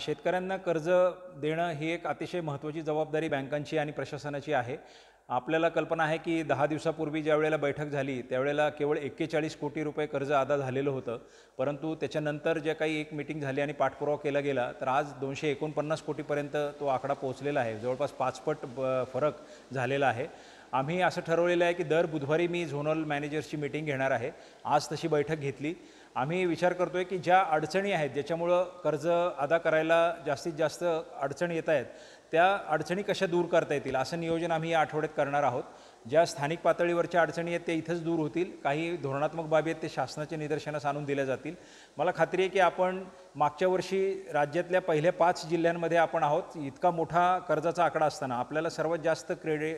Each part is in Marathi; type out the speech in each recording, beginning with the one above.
शेतकऱ्यांना कर्ज देणं ही एक अतिशय महत्त्वाची जबाबदारी बँकांची आणि प्रशासनाची आहे आपल्याला कल्पना आहे की दहा दिवसापूर्वी ज्या वेळेला बैठक झाली त्यावेळेला केवळ एक्केचाळीस कोटी रुपये कर्ज अदा झालेलं होतं परंतु त्याच्यानंतर ज्या काही एक मिटिंग झाली आणि पाठपुरावा केला गेला तर आज दोनशे एकोणपन्नास कोटीपर्यंत तो आकडा पोहोचलेला आहे जवळपास पाचपट फरक झालेला आहे आम्ही असं ठरवलेलं आहे की दर बुधवारी मी झोनल मॅनेजर्सची मिटिंग घेणार आहे आज तशी बैठक घेतली आम्ही विचार करतो आहे की ज्या अडचणी आहेत ज्याच्यामुळं कर्ज अदा करायला जास्तीत जास्त अडचणी येत आहेत त्या अडचणी कशा दूर करता येतील असं नियोजन आम्ही या आठवड्यात करणार आहोत ज्या स्थानिक पातळीवरच्या अडचणी आहेत ते इथंच दूर होतील काही धोरणात्मक बाबी आहेत ते शासनाच्या निदर्शनास आणून दिल्या जातील मला खात्री आहे की आपण मागच्या वर्षी राज्यातल्या पहिल्या पाच जिल्ह्यांमध्ये आपण आहोत इतका मोठा कर्जाचा आकडा असताना आपल्याला सर्वात जास्त क्रेडि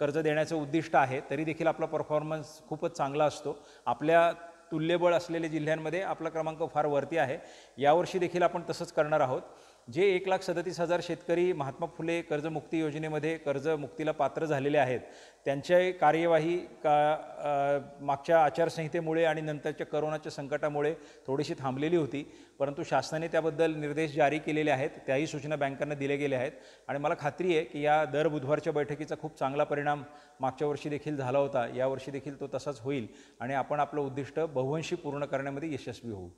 कर्ज देण्याचं उद्दिष्ट आहे तरी देखील आपला परफॉर्मन्स खूपच चांगला असतो आपल्या तुल्यबळ असलेल्या जिल्ह्यांमध्ये आपला क्रमांक फार वरती आहे यावर्षी देखील आपण तसंच करणार आहोत जे एक लाख सदतीस हजार शेतकरी महात्मा फुले कर्जमुक्ती योजनेमध्ये कर्जमुक्तीला पात्र झालेले आहेत त्यांचे कार्यवाही का मागच्या आचारसंहितेमुळे आणि नंतरच्या करोनाच्या संकटामुळे थोडीशी थांबलेली होती परंतु शासनाने त्याबद्दल निर्देश जारी केलेले आहेत त्याही सूचना बँकांना दिल्या गेल्या आहेत आणि मला खात्री आहे की या दर बुधवारच्या बैठकीचा खूप चांगला परिणाम मागच्या वर्षी देखील झाला होता यावर्षी देखील तो तसाच होईल आणि आपण आपलं उद्दिष्ट बहुवंशी पूर्ण करण्यामध्ये यशस्वी होऊ